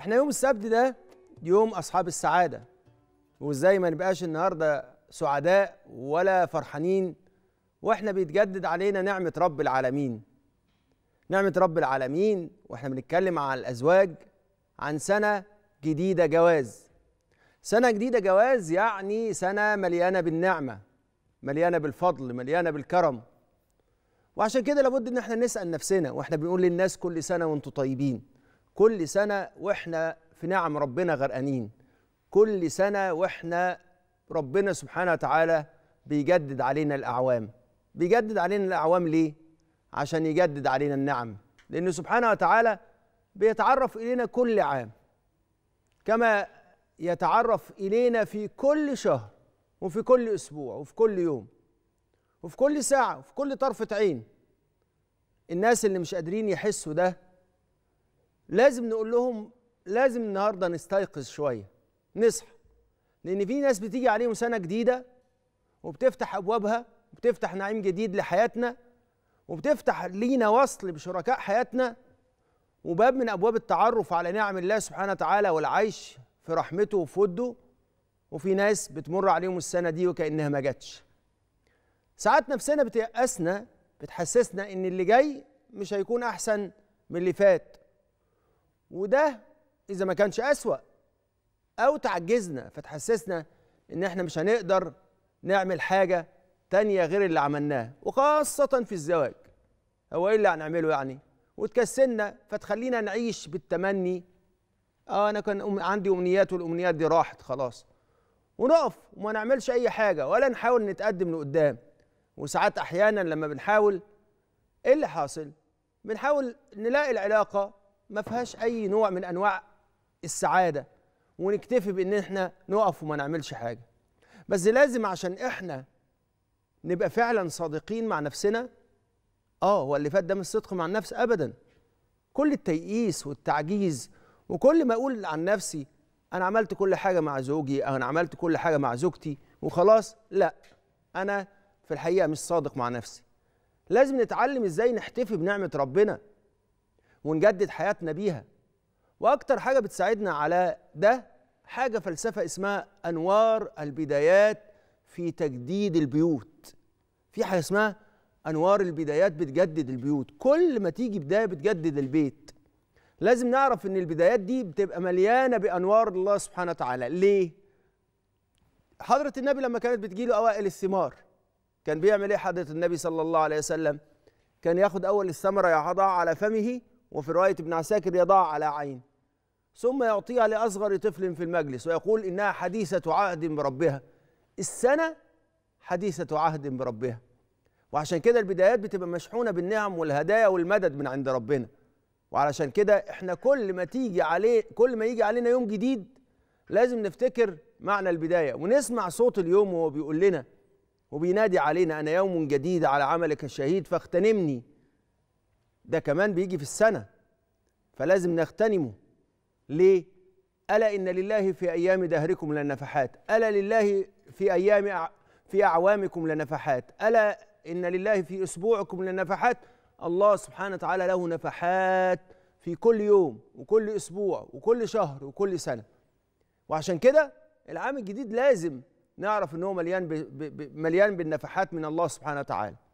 احنا يوم السبت ده يوم اصحاب السعاده وازاي ما نبقاش النهارده سعداء ولا فرحانين واحنا بيتجدد علينا نعمه رب العالمين نعمه رب العالمين واحنا بنتكلم عن الازواج عن سنه جديده جواز سنه جديده جواز يعني سنه مليانه بالنعمه مليانه بالفضل مليانه بالكرم وعشان كده لابد ان احنا نسال نفسنا واحنا بنقول للناس كل سنه وانتم طيبين كل سنة وإحنا في نعم ربنا غرقانين كل سنة وإحنا ربنا سبحانه وتعالى بيجدد علينا الأعوام بيجدد علينا الأعوام ليه؟ عشان يجدد علينا النعم لان سبحانه وتعالى بيتعرف إلينا كل عام كما يتعرف إلينا في كل شهر وفي كل أسبوع وفي كل يوم وفي كل ساعة وفي كل طرفة عين الناس اللي مش قادرين يحسوا ده لازم نقول لهم لازم النهارده نستيقظ شويه نصحى لان في ناس بتيجي عليهم سنه جديده وبتفتح ابوابها وبتفتح نعيم جديد لحياتنا وبتفتح لينا وصل بشركاء حياتنا وباب من ابواب التعرف على نعم الله سبحانه وتعالى والعيش في رحمته وفي وده وفي ناس بتمر عليهم السنه دي وكانها ما جاتش ساعات نفسنا بتيأسنا بتحسسنا ان اللي جاي مش هيكون احسن من اللي فات وده اذا ما كانش اسوا او تعجزنا فتحسسنا ان احنا مش هنقدر نعمل حاجه تانية غير اللي عملناها وخاصه في الزواج هو ايه اللي هنعمله يعني وتكسلنا فتخلينا نعيش بالتمني اه انا كان عندي امنيات والامنيات دي راحت خلاص ونقف وما نعملش اي حاجه ولا نحاول نتقدم لقدام وساعات احيانا لما بنحاول ايه اللي حاصل بنحاول نلاقي العلاقه ما فيهاش اي نوع من انواع السعاده ونكتفي بان احنا نقف وما نعملش حاجه بس لازم عشان احنا نبقى فعلا صادقين مع نفسنا اه هو اللي فات ده مش صدق مع النفس ابدا كل التيئيس والتعجيز وكل ما اقول عن نفسي انا عملت كل حاجه مع زوجي او انا عملت كل حاجه مع زوجتي وخلاص لا انا في الحقيقه مش صادق مع نفسي لازم نتعلم ازاي نحتفي بنعمه ربنا ونجدد حياتنا بيها واكتر حاجه بتساعدنا على ده حاجه فلسفه اسمها انوار البدايات في تجديد البيوت في حاجه اسمها انوار البدايات بتجدد البيوت كل ما تيجي بدايه بتجدد البيت لازم نعرف ان البدايات دي بتبقى مليانه بانوار الله سبحانه وتعالى ليه حضره النبي لما كانت بتجيله اوائل الثمار كان بيعمل ايه حضره النبي صلى الله عليه وسلم كان ياخد اول الثمره يضعها على فمه وفي رواية ابن عساكر يضع على عين ثم يعطيها لأصغر طفل في المجلس ويقول إنها حديثة عهد بربها السنة حديثة عهد بربها وعشان كده البدايات بتبقى مشحونة بالنعم والهدايا والمدد من عند ربنا وعلشان كده احنا كل ما تيجي عليه كل ما يجي علينا يوم جديد لازم نفتكر معنى البداية ونسمع صوت اليوم وهو بيقول لنا وبينادي علينا أنا يوم جديد على عملك الشهيد فاغتنمني ده كمان بيجي في السنة فلازم نغتنمه ليه؟ ألا إن لله في أيام دهركم لنفحات ألا لله في أيام في أعوامكم لنفحات ألا إن لله في أسبوعكم لنفحات الله سبحانه وتعالى له نفحات في كل يوم وكل أسبوع وكل شهر وكل سنة وعشان كده العام الجديد لازم نعرف إن هو مليان مليان بالنفحات من الله سبحانه وتعالى